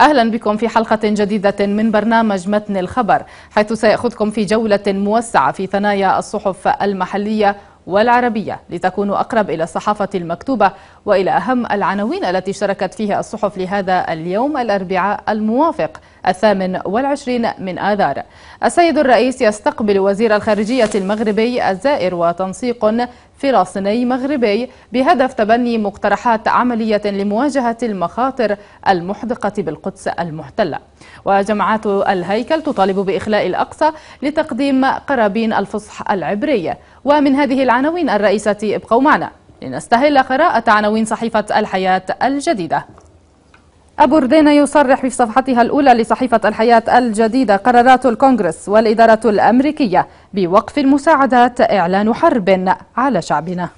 أهلا بكم في حلقة جديدة من برنامج متن الخبر حيث سيأخذكم في جولة موسعة في ثنايا الصحف المحلية والعربية لتكونوا أقرب إلى الصحافة المكتوبة وإلى أهم العناوين التي شاركت فيها الصحف لهذا اليوم الأربعاء الموافق الثامن والعشرين من آذار السيد الرئيس يستقبل وزير الخارجية المغربي الزائر وتنسيق فلسطيني مغربي بهدف تبني مقترحات عملية لمواجهة المخاطر المحدقة بالقدس المحتلة وجماعات الهيكل تطالب بإخلاء الأقصى لتقديم قرابين الفصح العبرية ومن هذه العناوين الرئيسة ابقوا معنا لنستهل قراءة عناوين صحيفة الحياة الجديدة أبو ردين يصرح في صفحتها الأولى لصحيفة الحياة الجديدة قرارات الكونغرس والإدارة الأمريكية بوقف المساعدات إعلان حرب على شعبنا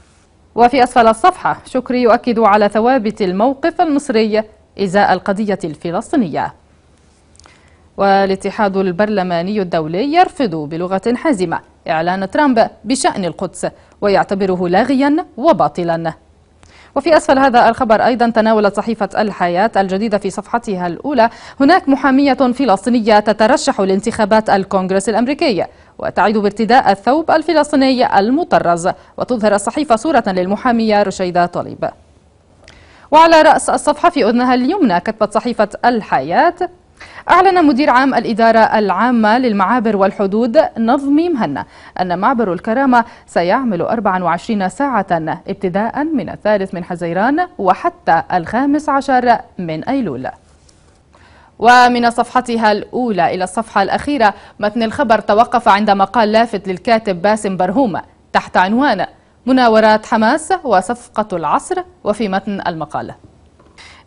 وفي أسفل الصفحة شكري يؤكد على ثوابت الموقف المصري إزاء القضية الفلسطينية والاتحاد البرلماني الدولي يرفض بلغة حازمة إعلان ترامب بشأن القدس ويعتبره لاغيا وباطلا وفي أسفل هذا الخبر أيضا تناولت صحيفة الحياة الجديدة في صفحتها الأولى هناك محامية فلسطينية تترشح لانتخابات الكونغرس الأمريكي وتعيد بارتداء الثوب الفلسطيني المطرز وتظهر الصحيفة صورة للمحامية رشيدة طليب وعلى رأس الصفحة في أذنها اليمنى كتبت صحيفة الحياة أعلن مدير عام الإدارة العامة للمعابر والحدود نظمي مهنا أن معبر الكرامة سيعمل 24 ساعة ابتداء من الثالث من حزيران وحتى الخامس عشر من أيلول ومن صفحتها الأولى إلى الصفحة الأخيرة متن الخبر توقف عند مقال لافت للكاتب باسم برهوم تحت عنوان مناورات حماس وصفقة العصر وفي متن المقالة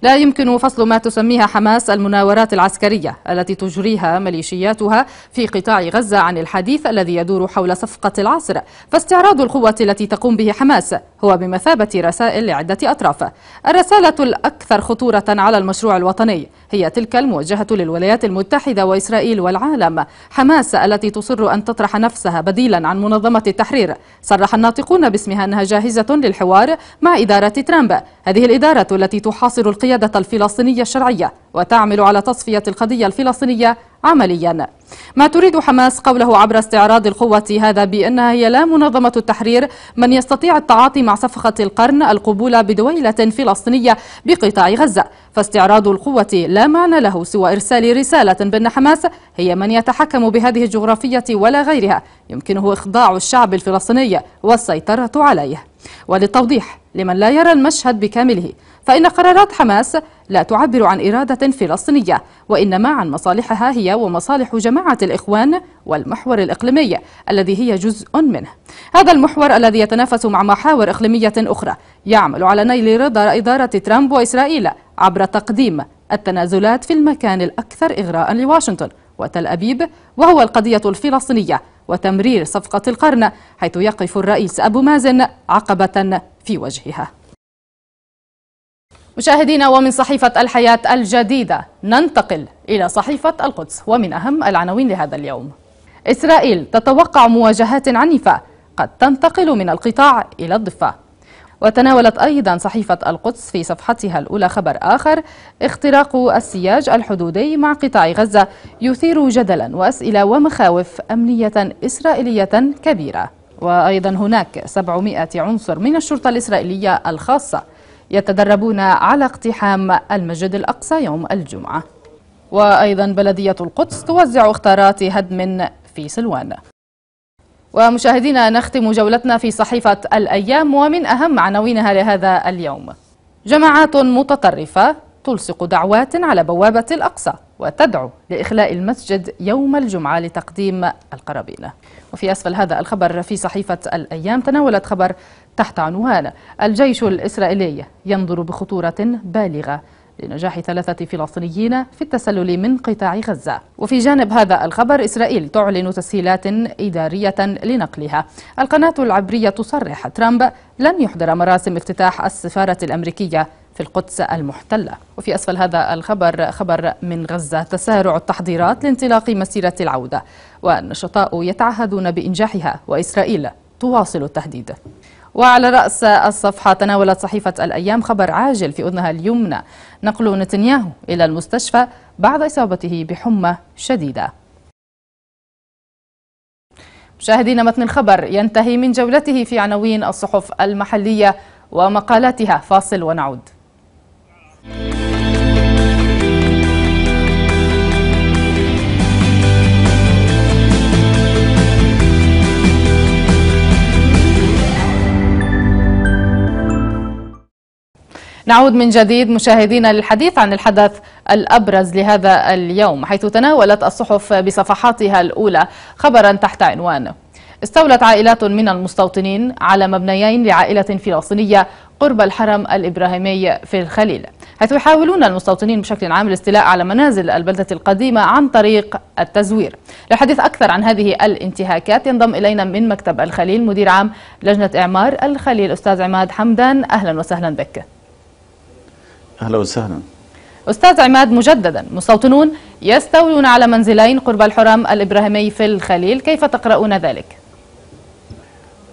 لا يمكن فصل ما تسميها حماس المناورات العسكرية التي تجريها ميليشياتها في قطاع غزة عن الحديث الذي يدور حول صفقة العصر فاستعراض القوة التي تقوم به حماس هو بمثابة رسائل لعدة أطراف الرسالة الأكثر خطورة على المشروع الوطني هي تلك الموجهة للولايات المتحدة وإسرائيل والعالم حماس التي تصر أن تطرح نفسها بديلا عن منظمة التحرير صرح الناطقون باسمها أنها جاهزة للحوار مع إدارة ترامب هذه الإدارة التي تحاصر القيادة القيادة الفلسطينية الشرعية وتعمل على تصفية القضية الفلسطينية عمليا ما تريد حماس قوله عبر استعراض القوة هذا بأنها هي لا منظمة التحرير من يستطيع التعاطي مع صفقة القرن القبول بدويلة فلسطينية بقطاع غزة فاستعراض القوة لا معنى له سوى إرسال رسالة بأن حماس هي من يتحكم بهذه الجغرافية ولا غيرها يمكنه إخضاع الشعب الفلسطيني والسيطرة عليه وللتوضيح لمن لا يرى المشهد بكامله فإن قرارات حماس لا تعبر عن إرادة فلسطينية وإنما عن مصالحها هي ومصالح جماعة الإخوان والمحور الإقليمي الذي هي جزء منه هذا المحور الذي يتنافس مع محاور إقليمية أخرى يعمل على نيل رضا إدارة ترامب وإسرائيل عبر تقديم التنازلات في المكان الأكثر إغراء لواشنطن وتل أبيب وهو القضية الفلسطينية وتمرير صفقة القرن حيث يقف الرئيس أبو مازن عقبة في وجهها مشاهدينا ومن صحيفة الحياة الجديدة ننتقل إلى صحيفة القدس ومن أهم العناوين لهذا اليوم إسرائيل تتوقع مواجهات عنيفة قد تنتقل من القطاع إلى الضفة وتناولت أيضا صحيفة القدس في صفحتها الأولى خبر آخر اختراق السياج الحدودي مع قطاع غزة يثير جدلا وأسئلة ومخاوف أمنية إسرائيلية كبيرة وأيضا هناك 700 عنصر من الشرطة الإسرائيلية الخاصة يتدربون على اقتحام المسجد الأقصى يوم الجمعة وأيضا بلدية القدس توزع اختارات هدم في سلوان ومشاهدينا نختم جولتنا في صحيفة الأيام ومن أهم عناوينها لهذا اليوم جماعات متطرفة تلصق دعوات على بوابة الأقصى وتدعو لإخلاء المسجد يوم الجمعة لتقديم القرابين وفي أسفل هذا الخبر في صحيفة الأيام تناولت خبر تحت عنوان الجيش الإسرائيلي ينظر بخطورة بالغة لنجاح ثلاثة فلسطينيين في التسلل من قطاع غزة وفي جانب هذا الخبر إسرائيل تعلن تسهيلات إدارية لنقلها القناة العبرية تصرح ترامب لن يحضر مراسم افتتاح السفارة الأمريكية في القدس المحتلة وفي أسفل هذا الخبر خبر من غزة تسارع التحضيرات لانطلاق مسيرة العودة والنشطاء يتعهدون بإنجاحها وإسرائيل تواصل التهديد وعلى رأس الصفحة تناولت صحيفة الأيام خبر عاجل في أذنها اليمنى نقل نتنياهو إلى المستشفى بعد إصابته بحمى شديدة مشاهدينا متن الخبر ينتهي من جولته في عناوين الصحف المحلية ومقالاتها فاصل ونعود نعود من جديد مشاهدينا للحديث عن الحدث الأبرز لهذا اليوم حيث تناولت الصحف بصفحاتها الأولى خبرا تحت عنوان استولت عائلات من المستوطنين على مبنيين لعائلة فلسطينية قرب الحرم الإبراهيمي في الخليل حيث يحاولون المستوطنين بشكل عام الاستيلاء على منازل البلدة القديمة عن طريق التزوير للحديث أكثر عن هذه الانتهاكات ينضم إلينا من مكتب الخليل مدير عام لجنة إعمار الخليل أستاذ عماد حمدان أهلا وسهلا بك أهلا وسهلا أستاذ عماد مجددا مستوطنون يستولون على منزلين قرب الحرم الإبراهيمي في الخليل كيف تقرؤون ذلك؟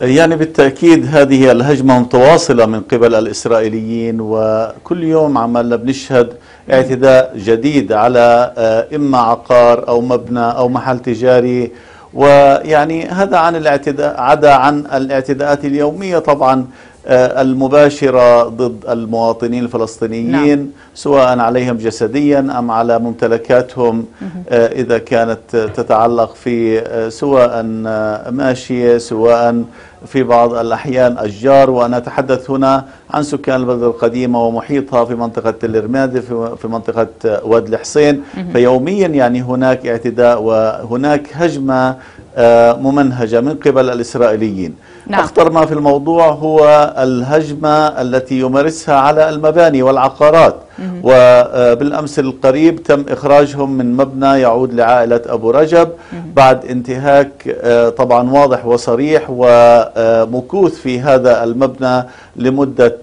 يعني بالتأكيد هذه الهجمة متواصلة من قبل الإسرائيليين وكل يوم عمالنا بنشهد اعتداء جديد على آه، إما عقار أو مبنى أو محل تجاري ويعني هذا عن الاعتداء عدا عن الاعتداءات اليومية طبعا آه، المباشرة ضد المواطنين الفلسطينيين نعم. سواء عليهم جسديا أم على ممتلكاتهم آه، إذا كانت تتعلق في آه، سواء ماشية سواء في بعض الأحيان أشجار وأنا أتحدث هنا عن سكان البلد القديمة ومحيطها في منطقة تل الرمادي في منطقة واد الحصين فيوميا يعني هناك اعتداء وهناك هجمة آه، ممنهجة من قبل الإسرائيليين نعم. أخطر ما في الموضوع هو الهجمة التي يمارسها على المباني والعقارات مم. وبالأمس آه، القريب تم إخراجهم من مبنى يعود لعائلة أبو رجب مم. بعد انتهاك آه، طبعا واضح وصريح ومكوث في هذا المبنى لمدة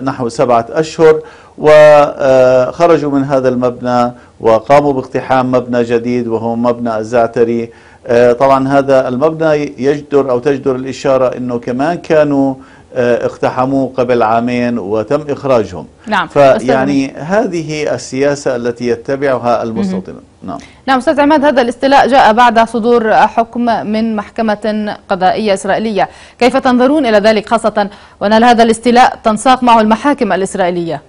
نحو سبعة أشهر وخرجوا من هذا المبنى وقاموا باقتحام مبنى جديد وهو مبنى الزعتري آه، طبعا هذا المبنى يجدر أو تجدر الإشارة أنه كمان كانوا آه، اقتحموه قبل عامين وتم إخراجهم نعم فيعني هذه السياسة التي يتبعها المستوطنون نعم نعم أستاذ عماد هذا الاستيلاء جاء بعد صدور حكم من محكمة قضائية إسرائيلية كيف تنظرون إلى ذلك خاصة وأن هذا الاستيلاء تنساق معه المحاكم الإسرائيلية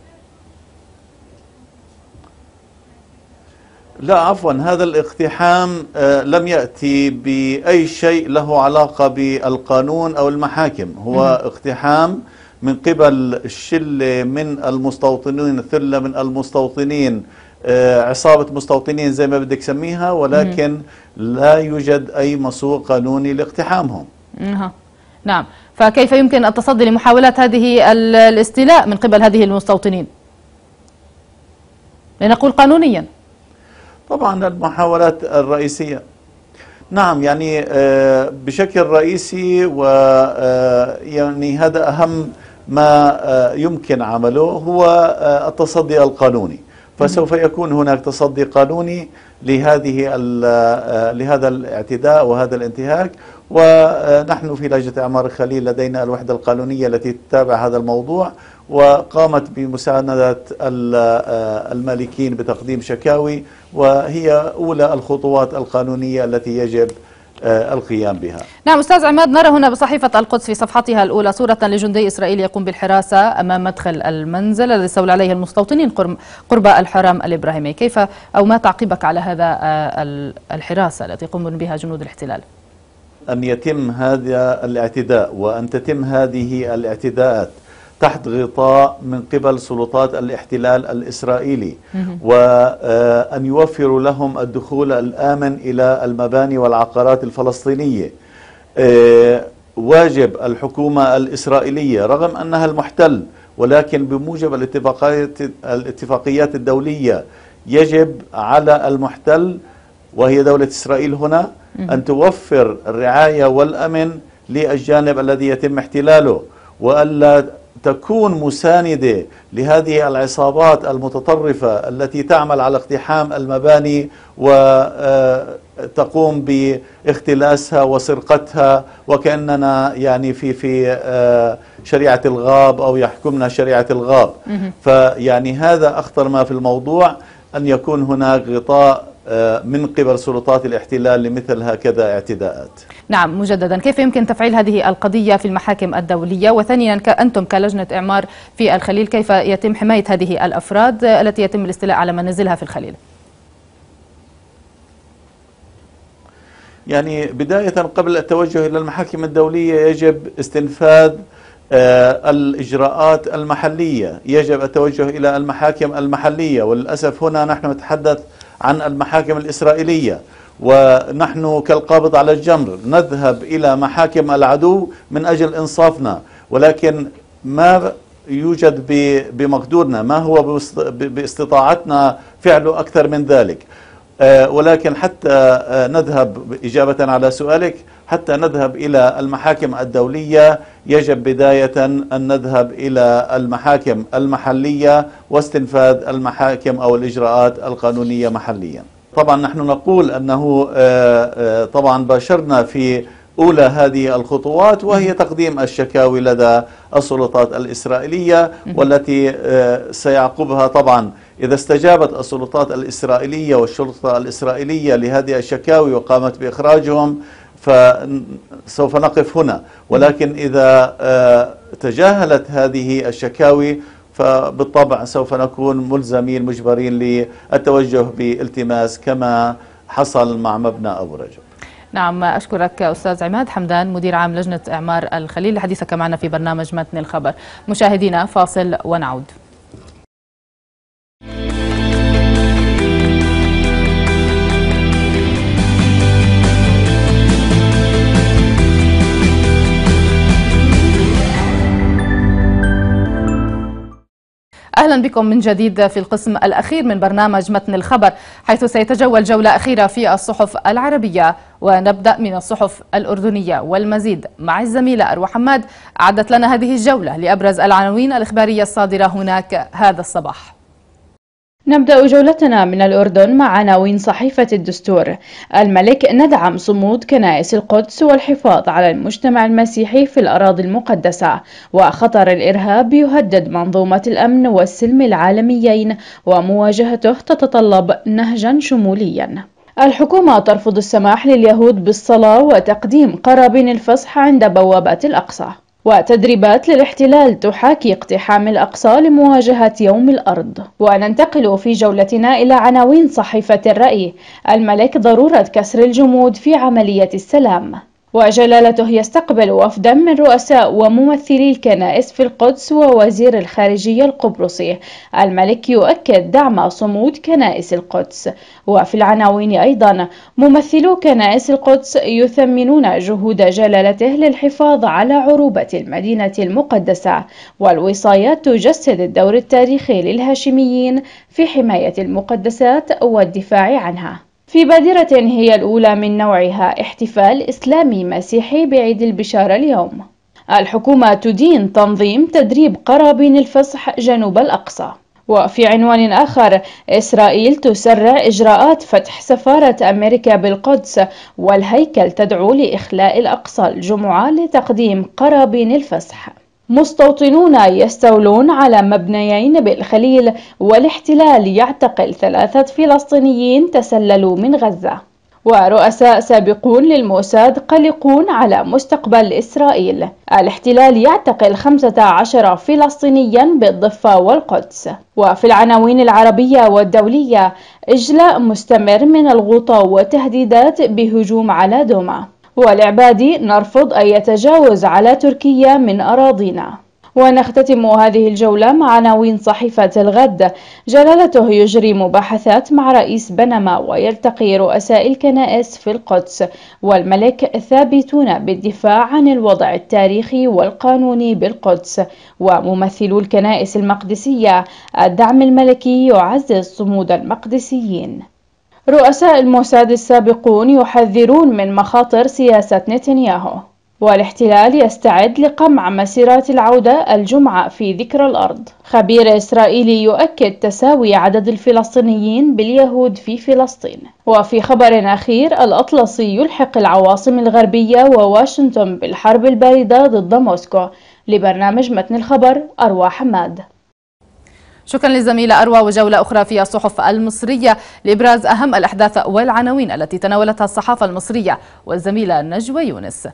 لا عفوا هذا الاقتحام آه، لم يأتي بأي شيء له علاقة بالقانون أو المحاكم هو اقتحام من قبل شلة من المستوطنين ثلة من المستوطنين آه، عصابة مستوطنين زي ما بدك سميها ولكن لا يوجد أي مسوق قانوني لاقتحامهم نعم فكيف يمكن التصدي لمحاولات هذه الاستيلاء من قبل هذه المستوطنين لنقول قانونيا طبعا المحاولات الرئيسية نعم يعني آه، بشكل رئيسي ويعني آه، هذا أهم ما آه، يمكن عمله هو التصدي القانوني فسوف يكون هناك تصدي قانوني لهذه آه، لهذا الاعتداء وهذا الانتهاك ونحن في لجنة أعمار الخليل لدينا الوحدة القانونية التي تتابع هذا الموضوع وقامت بمساندة آه، المالكين بتقديم شكاوي وهي أولى الخطوات القانونية التي يجب آه، القيام بها نعم أستاذ عماد نرى هنا بصحيفة القدس في صفحتها الأولى صورة لجندي إسرائيلي يقوم بالحراسة أمام مدخل المنزل الذي استولى عليه المستوطنين قرب الحرم الإبراهيمي كيف أو ما تعقيبك على هذا آه، الحراسة التي يقوم بها جنود الاحتلال أن يتم هذا الاعتداء وأن تتم هذه الاعتداءات تحت غطاء من قبل سلطات الاحتلال الإسرائيلي وأن آه، يوفروا لهم الدخول الآمن إلى المباني والعقارات الفلسطينية آه، واجب الحكومة الإسرائيلية رغم أنها المحتل ولكن بموجب الاتفاقيات, الاتفاقيات الدولية يجب على المحتل وهي دولة إسرائيل هنا أن توفر الرعاية والأمن للجانب الذي يتم احتلاله وألا تكون مساندة لهذه العصابات المتطرفة التي تعمل على اقتحام المباني وتقوم آه، باختلاسها وسرقتها وكأننا يعني في في آه، شريعة الغاب أو يحكمنا شريعة الغاب فيعني هذا أخطر ما في الموضوع أن يكون هناك غطاء آه، من قبل سلطات الاحتلال لمثل هكذا اعتداءات نعم مجددا كيف يمكن تفعيل هذه القضية في المحاكم الدولية وثانيا أنتم كلجنة إعمار في الخليل كيف يتم حماية هذه الأفراد التي يتم الاستيلاء على منازلها في الخليل يعني بداية قبل التوجه إلى المحاكم الدولية يجب استنفاذ آه، الإجراءات المحلية يجب التوجه إلى المحاكم المحلية وللأسف هنا نحن نتحدث عن المحاكم الإسرائيلية ونحن كالقابض على الجمر نذهب إلى محاكم العدو من أجل إنصافنا ولكن ما يوجد بمقدورنا ما هو باستطاعتنا فعله أكثر من ذلك آه، ولكن حتى آه، نذهب إجابة على سؤالك حتى نذهب إلى المحاكم الدولية يجب بداية أن نذهب إلى المحاكم المحلية واستنفاذ المحاكم أو الإجراءات القانونية محليا طبعا نحن نقول أنه آه، آه، طبعا باشرنا في أولى هذه الخطوات وهي تقديم الشكاوي لدى السلطات الإسرائيلية والتي آه، سيعقبها طبعا إذا استجابت السلطات الإسرائيلية والشرطة الإسرائيلية لهذه الشكاوي وقامت بإخراجهم فسوف نقف هنا ولكن إذا آه، تجاهلت هذه الشكاوي فبالطبع سوف نكون ملزمين مجبرين للتوجه بالتماس كما حصل مع مبنى أبو رجب نعم أشكرك أستاذ عماد حمدان مدير عام لجنة إعمار الخليل لحديثك معنا في برنامج متن الخبر مشاهدينا فاصل ونعود أهلا بكم من جديد في القسم الأخير من برنامج متن الخبر حيث سيتجول جولة أخيرة في الصحف العربية ونبدأ من الصحف الأردنية والمزيد مع الزميلة أروى حماد أعدت لنا هذه الجولة لأبرز العناوين الإخبارية الصادرة هناك هذا الصباح نبدأ جولتنا من الأردن مع عناوين صحيفة الدستور الملك ندعم صمود كنائس القدس والحفاظ على المجتمع المسيحي في الأراضي المقدسة وخطر الإرهاب يهدد منظومة الأمن والسلم العالميين ومواجهته تتطلب نهجا شموليا الحكومة ترفض السماح لليهود بالصلاة وتقديم قرابين الفصح عند بوابات الأقصى وتدريبات للاحتلال تحاكي اقتحام الأقصى لمواجهة يوم الأرض وننتقل في جولتنا إلى عناوين صحيفة الرأي الملك ضرورة كسر الجمود في عملية السلام وجلالته يستقبل وفدا من رؤساء وممثلي الكنائس في القدس ووزير الخارجية القبرصي الملك يؤكد دعم صمود كنائس القدس وفي العناوين أيضا ممثلو كنائس القدس يثمنون جهود جلالته للحفاظ على عروبة المدينة المقدسة والوصايات تجسد الدور التاريخي للهاشميين في حماية المقدسات والدفاع عنها في بادرة هي الأولى من نوعها احتفال إسلامي مسيحي بعيد البشارة اليوم الحكومة تدين تنظيم تدريب قرابين الفصح جنوب الأقصى وفي عنوان آخر إسرائيل تسرع إجراءات فتح سفارة أمريكا بالقدس والهيكل تدعو لإخلاء الأقصى الجمعة لتقديم قرابين الفصح مستوطنون يستولون على مبنيين بالخليل والاحتلال يعتقل ثلاثة فلسطينيين تسللوا من غزة ورؤساء سابقون للموساد قلقون على مستقبل إسرائيل الاحتلال يعتقل 15 فلسطينيا بالضفة والقدس وفي العناوين العربية والدولية إجلاء مستمر من الغوطة وتهديدات بهجوم على دوما والعبادي نرفض أن يتجاوز على تركيا من أراضينا ونختتم هذه الجولة مع عناوين صحيفة الغد جلالته يجري مباحثات مع رئيس بنما ويلتقي رؤساء الكنائس في القدس والملك ثابتون بالدفاع عن الوضع التاريخي والقانوني بالقدس وممثلو الكنائس المقدسية الدعم الملكي يعزز صمود المقدسيين رؤساء الموساد السابقون يحذرون من مخاطر سياسة نتنياهو والاحتلال يستعد لقمع مسيرات العودة الجمعة في ذكرى الأرض خبير إسرائيلي يؤكد تساوي عدد الفلسطينيين باليهود في فلسطين وفي خبر أخير الأطلسي يلحق العواصم الغربية وواشنطن بالحرب الباردة ضد موسكو لبرنامج متن الخبر أروى حماد شكرا للزميلة أروى وجولة أخرى في الصحف المصرية لإبراز أهم الأحداث والعناوين التي تناولتها الصحافة المصرية والزميلة نجوى يونس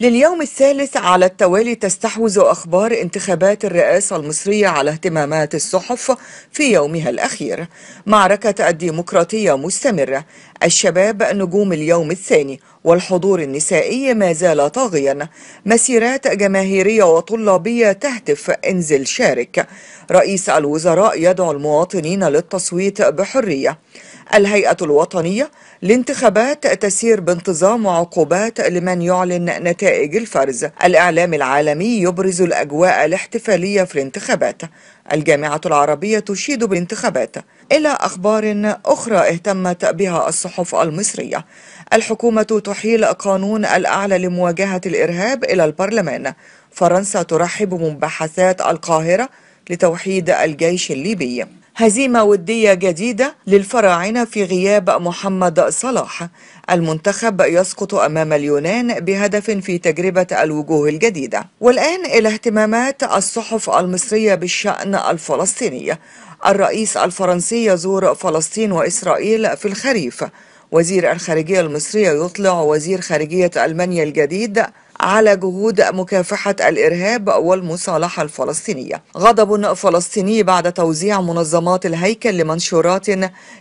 لليوم الثالث على التوالي تستحوذ أخبار انتخابات الرئاسة المصرية على اهتمامات الصحف في يومها الأخير معركة الديمقراطية مستمرة الشباب نجوم اليوم الثاني والحضور النسائي ما زال طاغيا مسيرات جماهيرية وطلابية تهتف انزل شارك رئيس الوزراء يدعو المواطنين للتصويت بحرية الهيئة الوطنية لانتخابات تسير بانتظام وعقوبات لمن يعلن نتائج الفرز الإعلام العالمي يبرز الأجواء الاحتفالية في الانتخابات الجامعة العربية تشيد بالانتخابات إلى أخبار أخرى اهتمت بها الصحف المصرية الحكومة تحيل قانون الأعلى لمواجهة الإرهاب إلى البرلمان فرنسا ترحب بمباحثات القاهرة لتوحيد الجيش الليبي هزيمة ودية جديدة للفراعنة في غياب محمد صلاح المنتخب يسقط أمام اليونان بهدف في تجربة الوجوه الجديدة والآن إلى اهتمامات الصحف المصرية بالشأن الفلسطيني الرئيس الفرنسي يزور فلسطين وإسرائيل في الخريف وزير الخارجية المصرية يطلع وزير خارجية ألمانيا الجديد على جهود مكافحة الإرهاب والمصالحة الفلسطينية غضب فلسطيني بعد توزيع منظمات الهيكل لمنشورات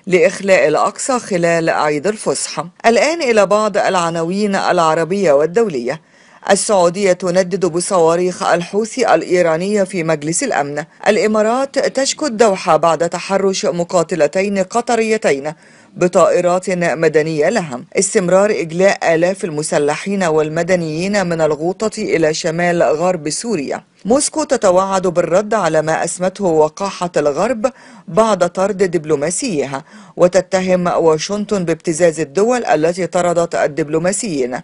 لإخلاء الأقصى خلال عيد الفصح الآن إلى بعض العناوين العربية والدولية السعودية تندد بصواريخ الحوثي الإيرانية في مجلس الأمن الإمارات تشكو الدوحة بعد تحرش مقاتلتين قطريتين بطائرات مدنية لها استمرار إجلاء آلاف المسلحين والمدنيين من الغوطة إلى شمال غرب سوريا موسكو تتوعد بالرد على ما أسمته وقاحة الغرب بعد طرد دبلوماسيها وتتهم واشنطن بابتزاز الدول التي طردت الدبلوماسيين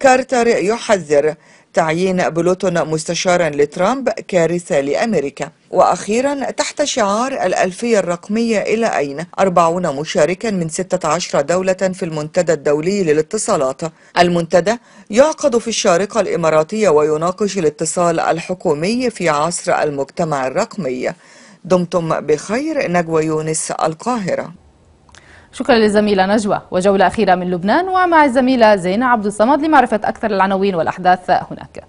كارتر يحذر تعيين بلوتون مستشارا لترامب كارثة لأمريكا وأخيرا تحت شعار الألفية الرقمية إلى أين 40 مشاركا من 16 دولة في المنتدى الدولي للاتصالات المنتدى يعقد في الشارقة الإماراتية ويناقش الاتصال الحكومي في عصر المجتمع الرقمي دمتم بخير نجوى يونس القاهرة شكرا للزميلة نجوى وجولة أخيرة من لبنان ومع الزميلة زينة عبد الصمد لمعرفة أكثر العناوين والأحداث هناك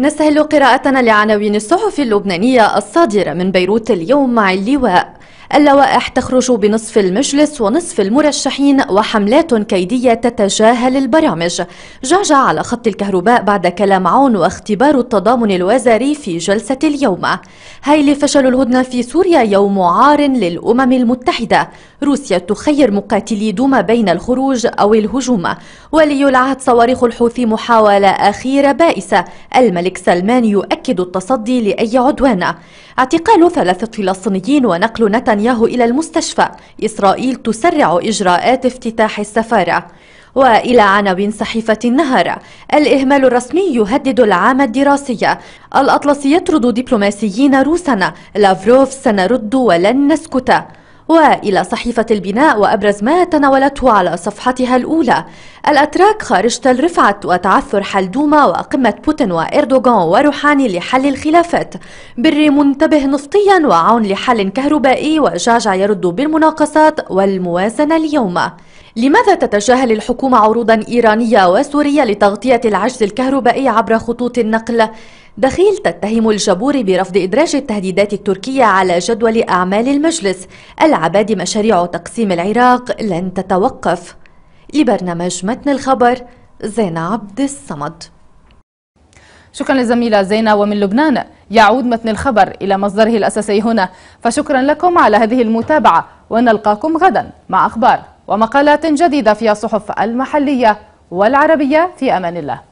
نستهل قراءتنا لعناوين الصحف اللبنانية الصادرة من بيروت اليوم مع اللواء اللوائح تخرج بنصف المجلس ونصف المرشحين وحملات كيدية تتجاهل البرامج جعجع على خط الكهرباء بعد كلام عون واختبار التضامن الوزاري في جلسة اليوم هايلي فشل الهدنة في سوريا يوم عار للأمم المتحدة روسيا تخير مقاتلي دوما بين الخروج أو الهجوم ولي العهد صواريخ الحوثي محاولة أخيرة بائسة الملك سلمان يؤكد التصدي لأي عدوان اعتقال ثلاثة فلسطينيين ونقل نتن نتنياهو إلى المستشفى إسرائيل تسرع إجراءات افتتاح السفارة وإلى عناوين صحيفة النهار الإهمال الرسمي يهدد العام الدراسي الأطلس يطرد دبلوماسيين روسنا لافروف سنرد ولن نسكت وإلى صحيفة البناء وأبرز ما تناولته على صفحتها الأولى الأتراك خارج تل رفعت وتعثر دوما وقمة بوتين وإردوغان وروحاني لحل الخلافات بري منتبه نفطيا وعون لحل كهربائي وجعجع يرد بالمناقصات والموازنة اليوم لماذا تتجاهل الحكومة عروضا إيرانية وسورية لتغطية العجز الكهربائي عبر خطوط النقل؟ دخيل تتهم الجبور برفض إدراج التهديدات التركية على جدول أعمال المجلس العباد مشاريع تقسيم العراق لن تتوقف لبرنامج متن الخبر زين عبد الصمد شكرا لزميلة زينة ومن لبنان يعود متن الخبر إلى مصدره الأساسي هنا فشكرا لكم على هذه المتابعة ونلقاكم غدا مع أخبار ومقالات جديدة في الصحف المحلية والعربية في أمان الله